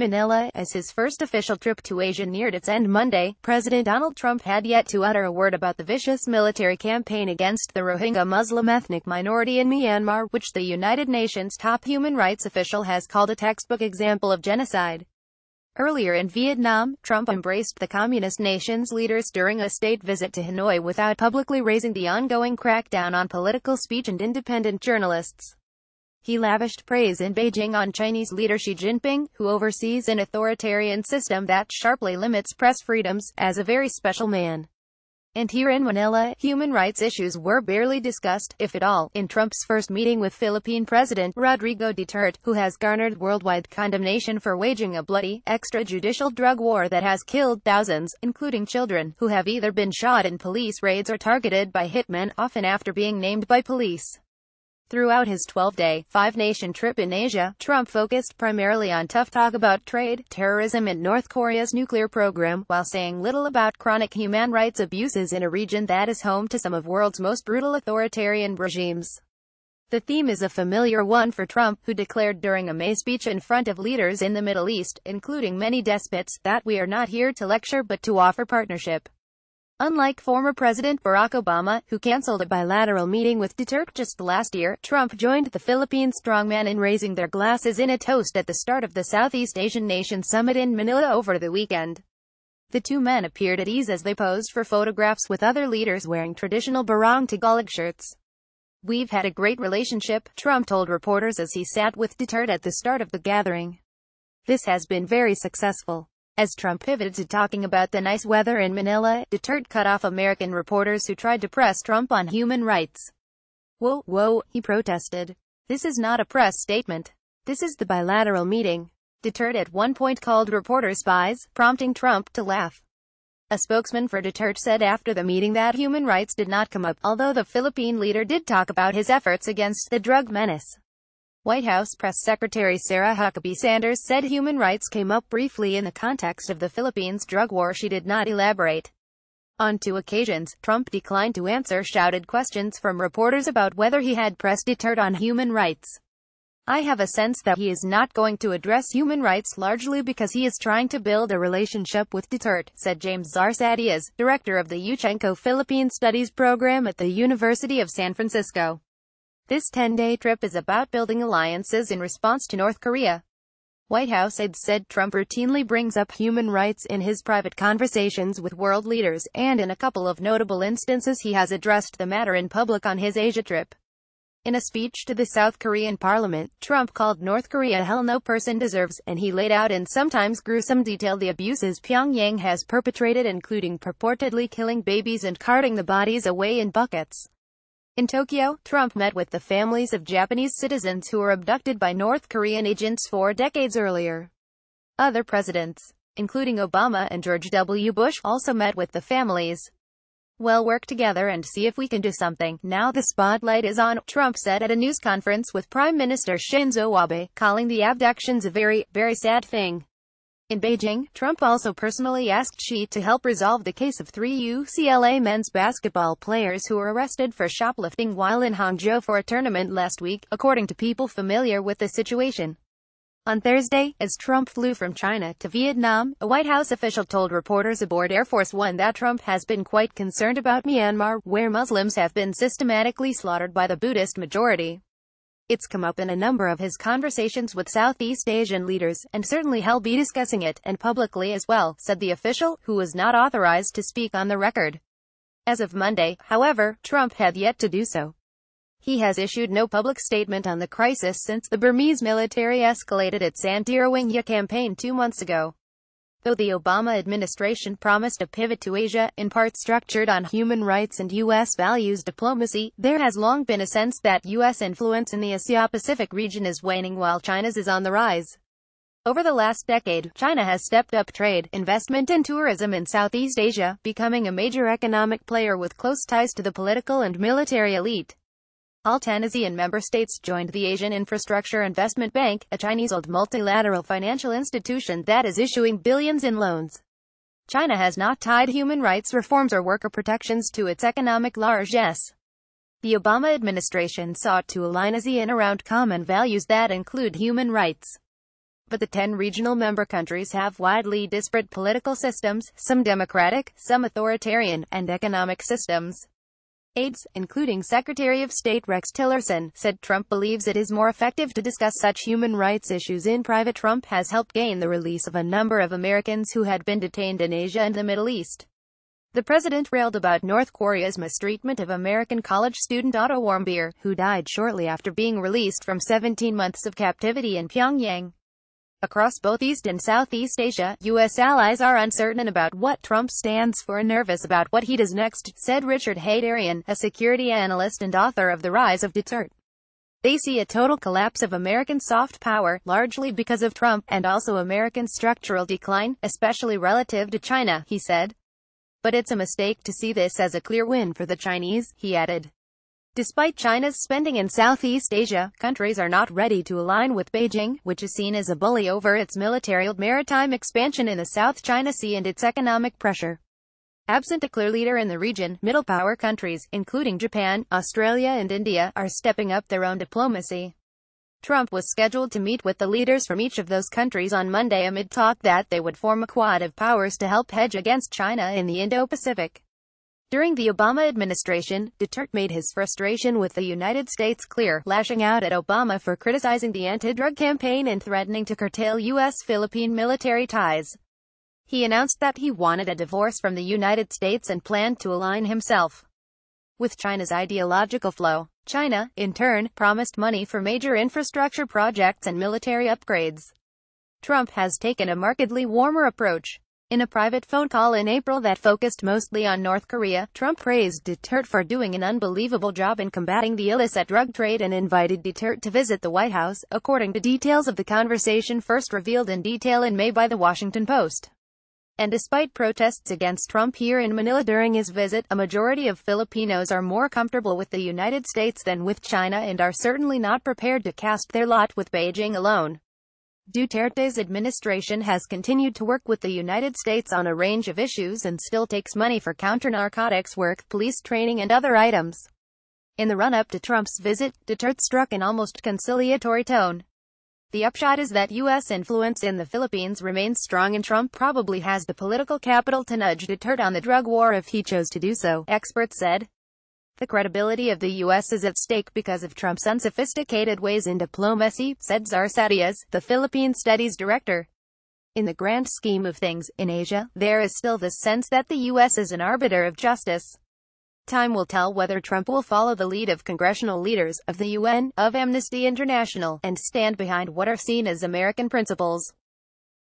Manila, as his first official trip to Asia neared its end Monday, President Donald Trump had yet to utter a word about the vicious military campaign against the Rohingya Muslim ethnic minority in Myanmar, which the United Nations top human rights official has called a textbook example of genocide. Earlier in Vietnam, Trump embraced the communist nation's leaders during a state visit to Hanoi without publicly raising the ongoing crackdown on political speech and independent journalists. He lavished praise in Beijing on Chinese leader Xi Jinping, who oversees an authoritarian system that sharply limits press freedoms, as a very special man. And here in Manila, human rights issues were barely discussed, if at all, in Trump's first meeting with Philippine President Rodrigo Duterte, who has garnered worldwide condemnation for waging a bloody, extrajudicial drug war that has killed thousands, including children, who have either been shot in police raids or targeted by hitmen, often after being named by police. Throughout his 12-day, five-nation trip in Asia, Trump focused primarily on tough talk about trade, terrorism and North Korea's nuclear program, while saying little about chronic human rights abuses in a region that is home to some of world's most brutal authoritarian regimes. The theme is a familiar one for Trump, who declared during a May speech in front of leaders in the Middle East, including many despots, that we are not here to lecture but to offer partnership. Unlike former President Barack Obama, who canceled a bilateral meeting with Duterte just last year, Trump joined the Philippine strongman in raising their glasses in a toast at the start of the Southeast Asian Nation Summit in Manila over the weekend. The two men appeared at ease as they posed for photographs with other leaders wearing traditional Barong Tagalog shirts. We've had a great relationship, Trump told reporters as he sat with Duterte at the start of the gathering. This has been very successful. As Trump pivoted to talking about the nice weather in Manila, deterred cut off American reporters who tried to press Trump on human rights. Whoa, whoa, he protested. This is not a press statement. This is the bilateral meeting. Deterred at one point called reporters spies, prompting Trump to laugh. A spokesman for Duterte said after the meeting that human rights did not come up, although the Philippine leader did talk about his efforts against the drug menace. White House Press Secretary Sarah Huckabee Sanders said human rights came up briefly in the context of the Philippines drug war she did not elaborate. On two occasions, Trump declined to answer shouted questions from reporters about whether he had press deterred on human rights. I have a sense that he is not going to address human rights largely because he is trying to build a relationship with Duterte, said James Zarsadias, director of the Yuchenko Philippine Studies program at the University of San Francisco. This 10-day trip is about building alliances in response to North Korea. White House aides said Trump routinely brings up human rights in his private conversations with world leaders, and in a couple of notable instances he has addressed the matter in public on his Asia trip. In a speech to the South Korean parliament, Trump called North Korea hell no person deserves, and he laid out in sometimes gruesome detail the abuses Pyongyang has perpetrated including purportedly killing babies and carting the bodies away in buckets. In Tokyo, Trump met with the families of Japanese citizens who were abducted by North Korean agents four decades earlier. Other presidents, including Obama and George W. Bush, also met with the families. We'll work together and see if we can do something. Now the spotlight is on, Trump said at a news conference with Prime Minister Shinzo Abe, calling the abductions a very, very sad thing. In Beijing, Trump also personally asked Xi to help resolve the case of three UCLA men's basketball players who were arrested for shoplifting while in Hangzhou for a tournament last week, according to people familiar with the situation. On Thursday, as Trump flew from China to Vietnam, a White House official told reporters aboard Air Force One that Trump has been quite concerned about Myanmar, where Muslims have been systematically slaughtered by the Buddhist majority. It's come up in a number of his conversations with Southeast Asian leaders, and certainly he'll be discussing it, and publicly as well, said the official, who was not authorized to speak on the record. As of Monday, however, Trump had yet to do so. He has issued no public statement on the crisis since the Burmese military escalated its anti-Rohingya campaign two months ago. Though the Obama administration promised a pivot to Asia, in part structured on human rights and U.S. values diplomacy, there has long been a sense that U.S. influence in the Asia-Pacific region is waning while China's is on the rise. Over the last decade, China has stepped up trade, investment and tourism in Southeast Asia, becoming a major economic player with close ties to the political and military elite. All ten ASEAN member states joined the Asian Infrastructure Investment Bank, a Chinese-owned multilateral financial institution that is issuing billions in loans. China has not tied human rights reforms or worker protections to its economic largesse. The Obama administration sought to align ASEAN around common values that include human rights. But the 10 regional member countries have widely disparate political systems, some democratic, some authoritarian, and economic systems aides, including Secretary of State Rex Tillerson, said Trump believes it is more effective to discuss such human rights issues in private. Trump has helped gain the release of a number of Americans who had been detained in Asia and the Middle East. The president railed about North Korea's mistreatment of American college student Otto Warmbier, who died shortly after being released from 17 months of captivity in Pyongyang. Across both East and Southeast Asia, U.S. allies are uncertain about what Trump stands for and nervous about what he does next, said Richard Haydarian, a security analyst and author of The Rise of Deterrent. They see a total collapse of American soft power, largely because of Trump, and also American structural decline, especially relative to China, he said. But it's a mistake to see this as a clear win for the Chinese, he added. Despite China's spending in Southeast Asia, countries are not ready to align with Beijing, which is seen as a bully over its military maritime expansion in the South China Sea and its economic pressure. Absent a clear leader in the region, middle power countries, including Japan, Australia and India, are stepping up their own diplomacy. Trump was scheduled to meet with the leaders from each of those countries on Monday amid talk that they would form a quad of powers to help hedge against China in the Indo-Pacific. During the Obama administration, Duterte made his frustration with the United States clear, lashing out at Obama for criticizing the anti-drug campaign and threatening to curtail U.S.-Philippine military ties. He announced that he wanted a divorce from the United States and planned to align himself with China's ideological flow. China, in turn, promised money for major infrastructure projects and military upgrades. Trump has taken a markedly warmer approach. In a private phone call in April that focused mostly on North Korea, Trump praised Duterte for doing an unbelievable job in combating the illicit drug trade and invited Duterte to visit the White House, according to details of the conversation first revealed in detail in May by The Washington Post. And despite protests against Trump here in Manila during his visit, a majority of Filipinos are more comfortable with the United States than with China and are certainly not prepared to cast their lot with Beijing alone. Duterte's administration has continued to work with the United States on a range of issues and still takes money for counter-narcotics work, police training and other items. In the run-up to Trump's visit, Duterte struck an almost conciliatory tone. The upshot is that U.S. influence in the Philippines remains strong and Trump probably has the political capital to nudge Duterte on the drug war if he chose to do so, experts said. The credibility of the U.S. is at stake because of Trump's unsophisticated ways in diplomacy, said Zarsatias, the Philippine Studies Director. In the grand scheme of things, in Asia, there is still the sense that the U.S. is an arbiter of justice. Time will tell whether Trump will follow the lead of congressional leaders, of the UN, of Amnesty International, and stand behind what are seen as American principles.